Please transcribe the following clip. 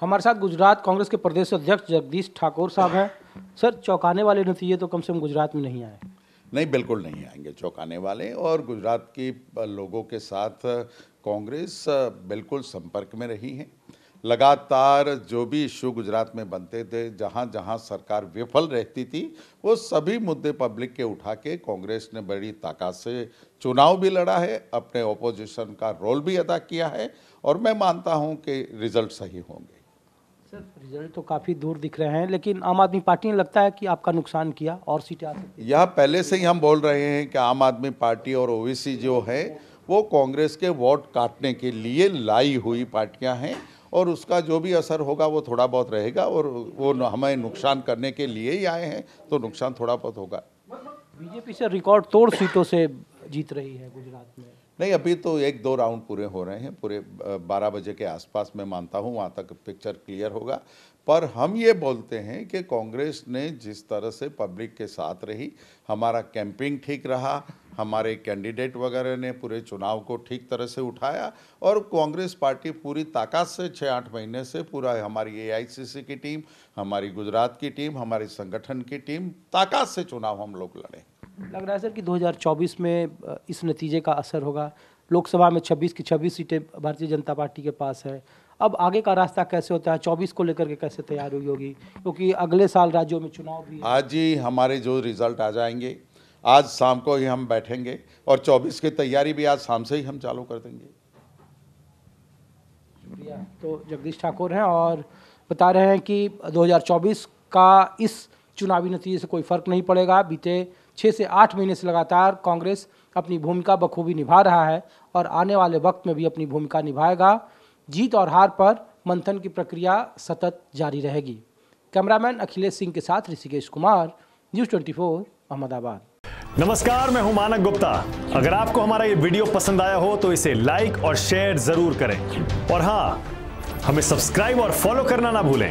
हमारे साथ गुजरात कांग्रेस के प्रदेश अध्यक्ष जगदीश ठाकुर साहब हैं सर चौंकाने वाले नतीजे तो कम से कम गुजरात में नहीं आए नहीं बिल्कुल नहीं आएंगे चौंकाने वाले और गुजरात के लोगों के साथ कांग्रेस बिल्कुल संपर्क में रही है लगातार जो भी इशू गुजरात में बनते थे जहाँ जहाँ सरकार विफल रहती थी वो सभी मुद्दे पब्लिक के उठा के कांग्रेस ने बड़ी ताकत से चुनाव भी लड़ा है अपने ओपोजिशन का रोल भी अदा किया है और मैं मानता हूँ कि रिजल्ट सही होंगे सर रिजल्ट तो काफ़ी दूर दिख रहे हैं लेकिन आम आदमी पार्टी ने लगता है कि आपका नुकसान किया और सीटें आ सकती यह पहले से ही हम बोल रहे हैं कि आम आदमी पार्टी और ओबीसी जो है वो कांग्रेस के वोट काटने के लिए लाई हुई पार्टियां हैं और उसका जो भी असर होगा वो थोड़ा बहुत रहेगा और वो हमें नुकसान करने के लिए ही आए हैं तो नुकसान थोड़ा बहुत होगा बीजेपी से रिकॉर्ड तोड़ सीटों से जीत रही है गुजरात में नहीं अभी तो एक दो राउंड पूरे हो रहे हैं पूरे बारह बजे के आसपास मैं मानता हूँ वहाँ तक पिक्चर क्लियर होगा पर हम ये बोलते हैं कि कांग्रेस ने जिस तरह से पब्लिक के साथ रही हमारा कैंपिंग ठीक रहा हमारे कैंडिडेट वगैरह ने पूरे चुनाव को ठीक तरह से उठाया और कांग्रेस पार्टी पूरी ताकत से छः आठ महीने से पूरा हमारी ए की टीम हमारी गुजरात की टीम हमारे संगठन की टीम ताकत से चुनाव हम लोग लड़े लग रहा है सर कि 2024 में इस नतीजे का असर होगा लोकसभा में 26 की 26 सीटें भारतीय जनता पार्टी के पास है अब आगे का रास्ता कैसे होता है 24 को लेकर के कैसे तैयार हुई होगी क्योंकि तो अगले साल राज्यों में चुनाव भी आज ही हमारे जो रिजल्ट आ जाएंगे आज शाम को ही हम बैठेंगे और 24 की तैयारी भी आज शाम से ही हम चालू कर देंगे शुक्रिया तो जगदीश ठाकुर हैं और बता रहे हैं कि 2024 का इस चुनावी नतीजे से कोई फर्क नहीं पड़ेगा बीते छः से आठ महीने से लगातार कांग्रेस अपनी भूमिका बखूबी निभा रहा है और आने वाले वक्त में भी अपनी भूमिका निभाएगा जीत और हार पर मंथन की प्रक्रिया सतत जारी रहेगी कैमरामैन अखिलेश सिंह के साथ ऋषिकेश कुमार न्यूज 24 अहमदाबाद नमस्कार मैं हूं मानक गुप्ता अगर आपको हमारा ये वीडियो पसंद आया हो तो इसे लाइक और शेयर जरूर करें और हाँ हमें सब्सक्राइब और फॉलो करना ना भूलें